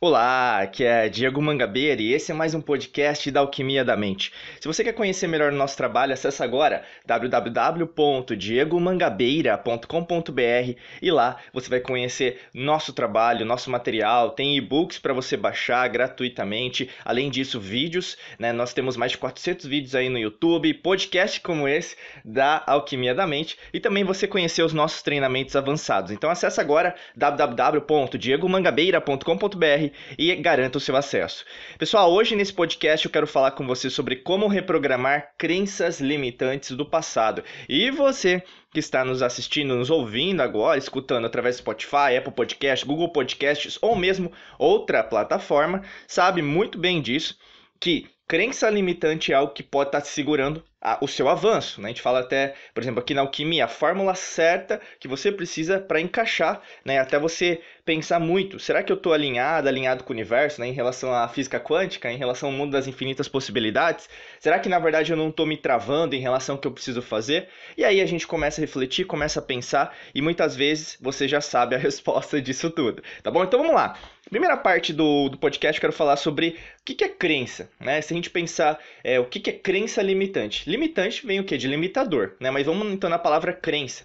Olá, aqui é Diego Mangabeira e esse é mais um podcast da Alquimia da Mente. Se você quer conhecer melhor o nosso trabalho, acessa agora www.diegomangabeira.com.br e lá você vai conhecer nosso trabalho, nosso material, tem e-books para você baixar gratuitamente, além disso vídeos, né? Nós temos mais de 400 vídeos aí no YouTube, podcast como esse da Alquimia da Mente e também você conhecer os nossos treinamentos avançados. Então acessa agora www.diegomangabeira.com.br e garanta o seu acesso. Pessoal, hoje nesse podcast eu quero falar com você sobre como reprogramar crenças limitantes do passado. E você que está nos assistindo, nos ouvindo agora, escutando através do Spotify, Apple Podcast, Google Podcasts ou mesmo outra plataforma, sabe muito bem disso que crença limitante é algo que pode estar segurando a, o seu avanço. Né? A gente fala até, por exemplo, aqui na alquimia, a fórmula certa que você precisa para encaixar, né? até você pensar muito, será que eu estou alinhado, alinhado com o universo, né, em relação à física quântica, em relação ao mundo das infinitas possibilidades? Será que na verdade eu não estou me travando em relação ao que eu preciso fazer? E aí a gente começa a refletir, começa a pensar e muitas vezes você já sabe a resposta disso tudo, tá bom? Então vamos lá. Primeira parte do, do podcast eu quero falar sobre o que, que é crença, né? Se a gente pensar é, o que, que é crença limitante. Limitante vem o que? De limitador, né? Mas vamos então na palavra crença.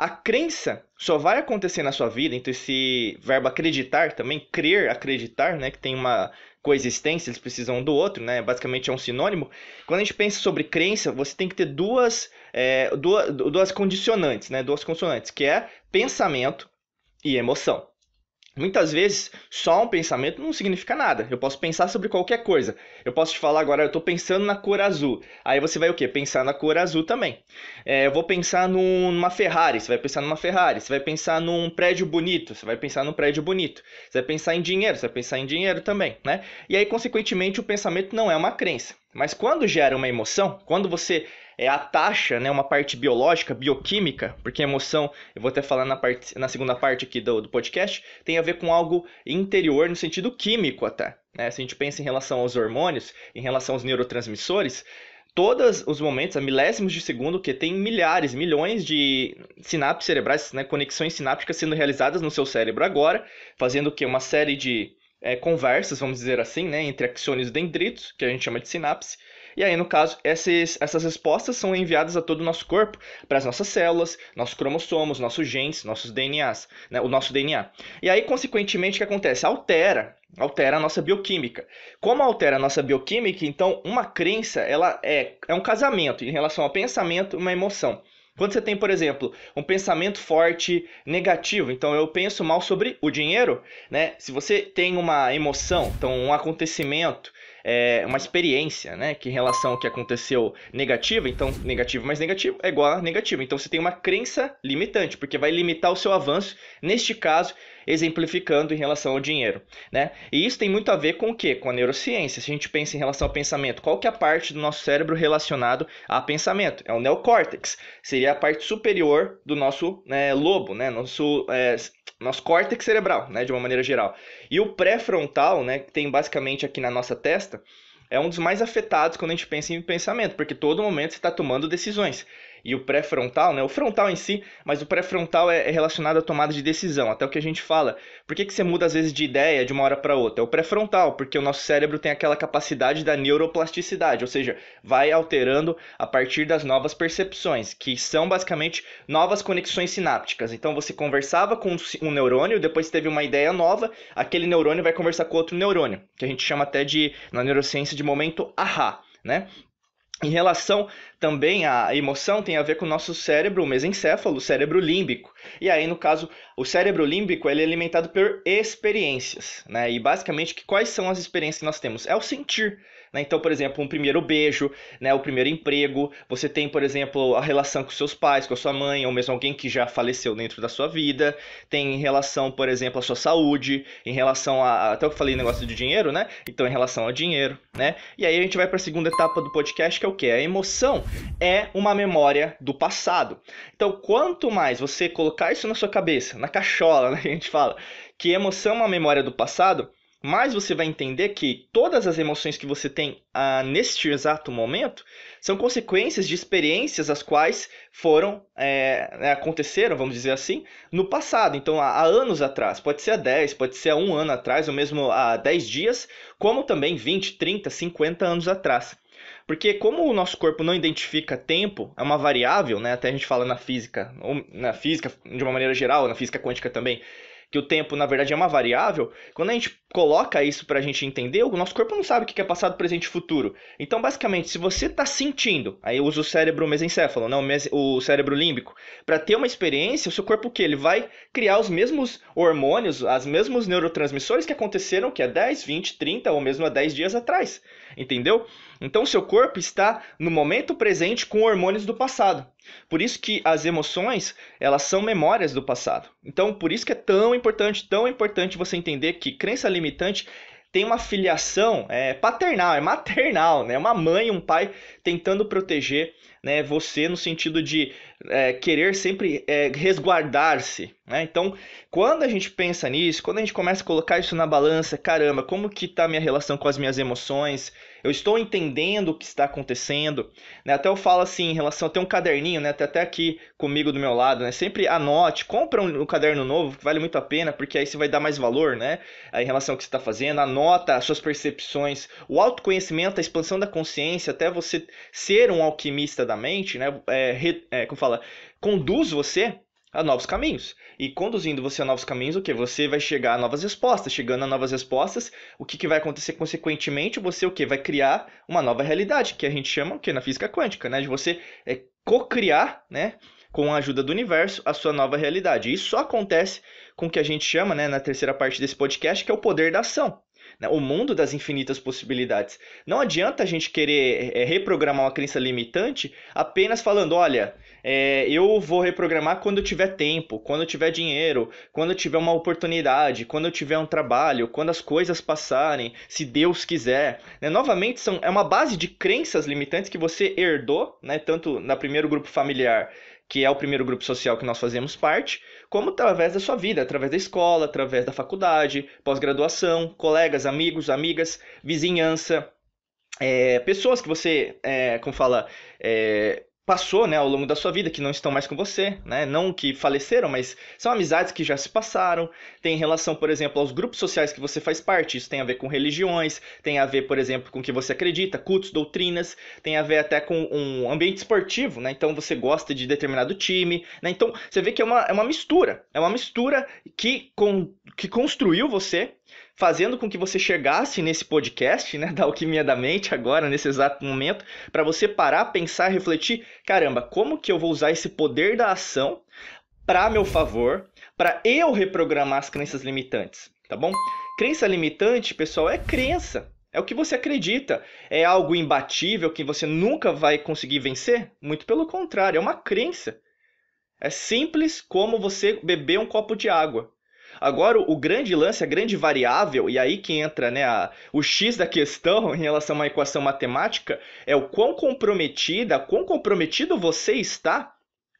A crença só vai acontecer na sua vida, então esse verbo acreditar também, crer, acreditar, né, que tem uma coexistência, eles precisam um do outro, né, basicamente é um sinônimo. Quando a gente pensa sobre crença, você tem que ter duas, é, duas, duas condicionantes, né, duas consonantes, que é pensamento e emoção. Muitas vezes, só um pensamento não significa nada. Eu posso pensar sobre qualquer coisa. Eu posso te falar agora, eu estou pensando na cor azul. Aí você vai o quê? Pensar na cor azul também. É, eu vou pensar num, numa Ferrari, você vai pensar numa Ferrari. Você vai pensar num prédio bonito, você vai pensar num prédio bonito. Você vai pensar em dinheiro, você vai pensar em dinheiro também, né? E aí, consequentemente, o pensamento não é uma crença. Mas quando gera uma emoção, quando você é a taxa, né, uma parte biológica, bioquímica, porque emoção, eu vou até falar na, parte, na segunda parte aqui do, do podcast, tem a ver com algo interior no sentido químico até. Né? Se a gente pensa em relação aos hormônios, em relação aos neurotransmissores, todos os momentos, a milésimos de segundo, que tem milhares, milhões de sinapses cerebrais, né, conexões sinápticas sendo realizadas no seu cérebro agora, fazendo que? Uma série de é, conversas, vamos dizer assim, né, entre axônios e dendritos, que a gente chama de sinapse, e aí, no caso, esses, essas respostas são enviadas a todo o nosso corpo, para as nossas células, nossos cromossomos, nossos genes, nossos DNAs, né, o nosso DNA. E aí, consequentemente, o que acontece? Altera, altera a nossa bioquímica. Como altera a nossa bioquímica, então, uma crença ela é, é um casamento em relação ao pensamento e uma emoção. Quando você tem, por exemplo, um pensamento forte negativo, então eu penso mal sobre o dinheiro, né? Se você tem uma emoção, então um acontecimento, é, uma experiência, né? Que em relação ao que aconteceu negativa, então negativo mais negativo é igual a negativo. Então você tem uma crença limitante, porque vai limitar o seu avanço. Neste caso, exemplificando em relação ao dinheiro, né? E isso tem muito a ver com o quê? Com a neurociência. Se a gente pensa em relação ao pensamento, qual que é a parte do nosso cérebro relacionado a pensamento? É o neocórtex. Seria a parte superior do nosso né, lobo, né? Nosso, é, nosso córtex cerebral, né? De uma maneira geral. E o pré-frontal, né? Que tem basicamente aqui na nossa testa, é um dos mais afetados quando a gente pensa em pensamento, porque todo momento você está tomando decisões e o pré-frontal, né? O frontal em si, mas o pré-frontal é, é, relacionado à tomada de decisão, até o que a gente fala. Por que, que você muda às vezes de ideia de uma hora para outra? É o pré-frontal, porque o nosso cérebro tem aquela capacidade da neuroplasticidade, ou seja, vai alterando a partir das novas percepções, que são basicamente novas conexões sinápticas. Então você conversava com um neurônio, depois teve uma ideia nova, aquele neurônio vai conversar com outro neurônio, que a gente chama até de na neurociência de momento aha, né? Em relação também à emoção, tem a ver com o nosso cérebro, o mesencéfalo, o cérebro límbico. E aí, no caso, o cérebro límbico ele é alimentado por experiências. Né? E basicamente, quais são as experiências que nós temos? É o sentir. Né? Então, por exemplo, um primeiro beijo, né? o primeiro emprego, você tem, por exemplo, a relação com seus pais, com a sua mãe, ou mesmo alguém que já faleceu dentro da sua vida, tem em relação, por exemplo, à sua saúde, em relação a. Até eu falei negócio de dinheiro, né? Então, em relação ao dinheiro, né? E aí a gente vai para a segunda etapa do podcast, que é o que? A emoção é uma memória do passado. Então, quanto mais você colocar isso na sua cabeça, na cachola, né? A gente fala que emoção é uma memória do passado mas você vai entender que todas as emoções que você tem ah, neste exato momento são consequências de experiências as quais foram é, aconteceram, vamos dizer assim, no passado. Então, há, anos atrás, pode ser há 10, pode ser há um ano atrás, ou mesmo há 10 dias, como também 20, 30, 50 anos atrás. Porque como o nosso corpo não identifica tempo, é uma variável, né? Até a gente fala na física, ou na física de uma maneira geral, na física quântica também, que o tempo na verdade é uma variável, quando a gente coloca isso para a gente entender, o nosso corpo não sabe o que é passado, presente e futuro. Então, basicamente, se você está sentindo, aí eu uso o cérebro mesencéfalo, não, o cérebro límbico, para ter uma experiência, o seu corpo que Ele vai criar os mesmos hormônios, os mesmos neurotransmissores que aconteceram que há 10, 20, 30 ou mesmo há 10 dias atrás, entendeu? Então, seu corpo está no momento presente com hormônios do passado. Por isso que as emoções, elas são memórias do passado. Então, por isso que é tão importante, tão importante você entender que crença limitante tem uma filiação é, paternal, é maternal, né? Uma mãe e um pai tentando proteger né, você no sentido de é, querer sempre é, resguardar-se. Né? Então, quando a gente pensa nisso, quando a gente começa a colocar isso na balança, caramba, como que está minha relação com as minhas emoções? Eu estou entendendo o que está acontecendo? Né? Até eu falo assim, em relação a ter um caderninho, né? Até, tá até aqui comigo do meu lado, né? Sempre anote, compra um, um caderno novo, que vale muito a pena, porque aí você vai dar mais valor, né? em relação ao que você está fazendo, anota as suas percepções, o autoconhecimento, a expansão da consciência, até você ser um alquimista da mente, né, é, re, é, como fala, conduz você a novos caminhos. E conduzindo você a novos caminhos, o que? Você vai chegar a novas respostas. Chegando a novas respostas, o que, que vai acontecer consequentemente? Você o que? Vai criar uma nova realidade, que a gente chama o que? Na física quântica, né? De você é, co-criar, né? Com a ajuda do universo, a sua nova realidade. Isso só acontece com o que a gente chama, né, na terceira parte desse podcast, que é o poder da ação. Né, o mundo das infinitas possibilidades. Não adianta a gente querer é, reprogramar uma crença limitante apenas falando, olha, é, eu vou reprogramar quando eu tiver tempo, quando eu tiver dinheiro, quando eu tiver uma oportunidade, quando eu tiver um trabalho, quando as coisas passarem, se Deus quiser. Né? Novamente, são, é uma base de crenças limitantes que você herdou, né? tanto no primeiro grupo familiar que é o primeiro grupo social que nós fazemos parte, como através da sua vida, através da escola, através da faculdade, pós-graduação, colegas, amigos, amigas, vizinhança, é, pessoas que você, é, como fala, é, passou, né, ao longo da sua vida, que não estão mais com você, né? Não que faleceram, mas são amizades que já se passaram. Tem relação, por exemplo, aos grupos sociais que você faz parte. Isso tem a ver com religiões, tem a ver, por exemplo, com o que você acredita, cultos, doutrinas, tem a ver até com um ambiente esportivo, né? Então você gosta de determinado time, né? Então você vê que é uma, é uma mistura, é uma mistura que, com, que construiu você, fazendo com que você chegasse nesse podcast, né, da Alquimia da Mente agora, nesse exato momento, para você parar, pensar, refletir, caramba, como que eu vou usar esse poder da ação para meu favor, para eu reprogramar as crenças limitantes, tá bom? Crença limitante, pessoal, é crença. É o que você acredita. É algo imbatível que você nunca vai conseguir vencer? Muito pelo contrário, é uma crença. É simples como você beber um copo de água. Agora, o grande lance, a grande variável, e aí que entra né, a, o X da questão em relação a uma equação matemática, é o quão comprometida, quão comprometido você está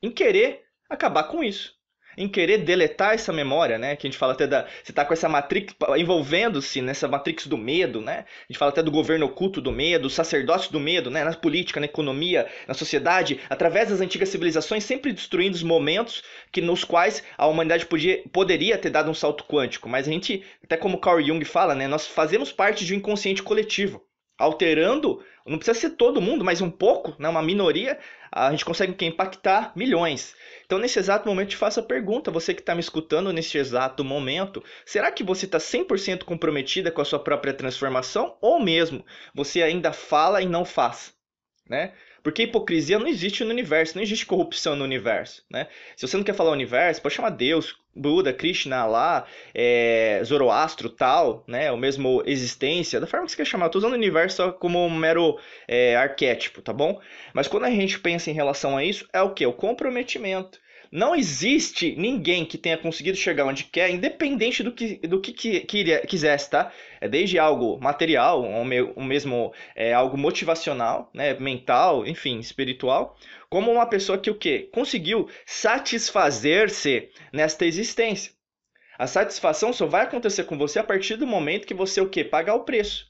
em querer acabar com isso em querer deletar essa memória, né? Que a gente fala até da. Você tá com essa matrix envolvendo-se nessa matrix do medo, né? A gente fala até do governo oculto do medo, do sacerdócio do medo, né? Na política, na economia, na sociedade, através das antigas civilizações, sempre destruindo os momentos que nos quais a humanidade podia, poderia ter dado um salto quântico. Mas a gente, até como Carl Jung fala, né? Nós fazemos parte de um inconsciente coletivo alterando, não precisa ser todo mundo, mas um pouco, né, uma minoria, a gente consegue que, impactar milhões. Então, nesse exato momento, te faço a pergunta, você que está me escutando nesse exato momento, será que você está 100% comprometida com a sua própria transformação? Ou mesmo, você ainda fala e não faz? Né? Porque hipocrisia não existe no universo, não existe corrupção no universo, né? Se você não quer falar universo, pode chamar Deus, Buda, Krishna, lá, é, Zoroastro, tal, né? O mesmo existência, da forma que você quer chamar. Eu tô usando o universo como um mero é, arquétipo, tá bom? Mas quando a gente pensa em relação a isso, é o que? O comprometimento. Não existe ninguém que tenha conseguido chegar onde quer, independente do que, do que, que, que quisesse, tá? É desde algo material, ou, me, ou mesmo é, algo motivacional, né? mental, enfim, espiritual, como uma pessoa que o quê? Conseguiu satisfazer-se nesta existência. A satisfação só vai acontecer com você a partir do momento que você o quê? Pagar o preço.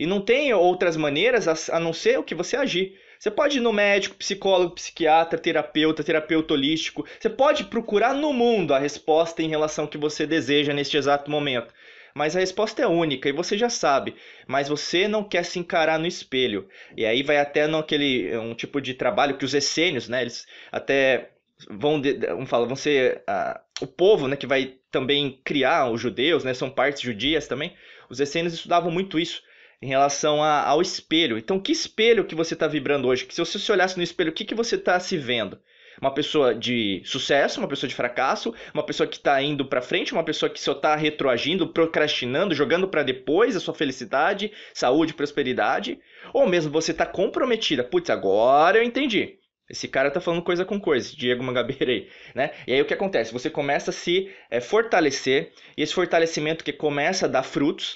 E não tem outras maneiras a não ser o que você agir. Você pode ir no médico, psicólogo, psiquiatra, terapeuta, terapeuta holístico. Você pode procurar no mundo a resposta em relação ao que você deseja neste exato momento. Mas a resposta é única e você já sabe. Mas você não quer se encarar no espelho. E aí vai até naquele um tipo de trabalho que os essênios, né? Eles até vão, de, vamos falar, vão ser uh, o povo, né? Que vai também criar os judeus, né? São partes judias também. Os essênios estudavam muito isso em relação a, ao espelho. Então, que espelho que você está vibrando hoje? Que se você se olhasse no espelho, o que, que você está se vendo? Uma pessoa de sucesso, uma pessoa de fracasso, uma pessoa que está indo para frente, uma pessoa que só está retroagindo, procrastinando, jogando para depois a sua felicidade, saúde, prosperidade, ou mesmo você está comprometida. Putz, agora eu entendi. Esse cara tá falando coisa com coisa, Diego Mangabeira aí, né? E aí o que acontece? Você começa a se é, fortalecer, e esse fortalecimento que começa a dar frutos,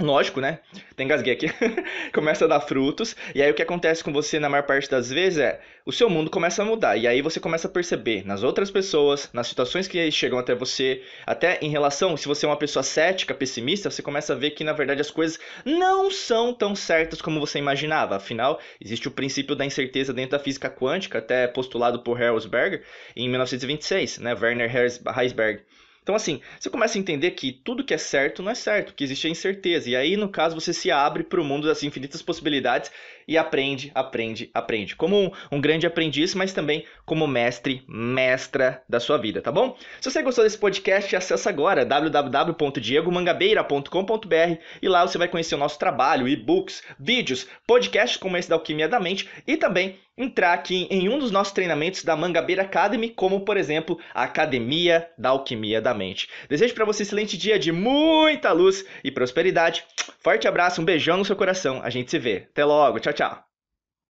Lógico, né? Tem gasguei aqui. começa a dar frutos. E aí o que acontece com você na maior parte das vezes é o seu mundo começa a mudar. E aí você começa a perceber nas outras pessoas, nas situações que chegam até você, até em relação, se você é uma pessoa cética, pessimista, você começa a ver que na verdade as coisas não são tão certas como você imaginava. Afinal, existe o princípio da incerteza dentro da física quântica, até postulado por Herzberg em 1926, né? Werner Herzberg. Então, assim, você começa a entender que tudo que é certo não é certo, que existe a incerteza. E aí, no caso, você se abre para o mundo das infinitas possibilidades e aprende, aprende, aprende. Como um, um, grande aprendiz, mas também como mestre, mestra da sua vida, tá bom? Se você gostou desse podcast, acessa agora www.diegomangabeira.com.br e lá você vai conhecer o nosso trabalho, e-books, vídeos, podcasts como esse da Alquimia da Mente e também entrar aqui em um dos nossos treinamentos da Mangabeira Academy, como por exemplo a Academia da Alquimia da Mente. Desejo para você um excelente dia de muita luz e prosperidade. Forte abraço, um beijão no seu coração. A gente se vê. Até logo. Tchau tchau. tchau.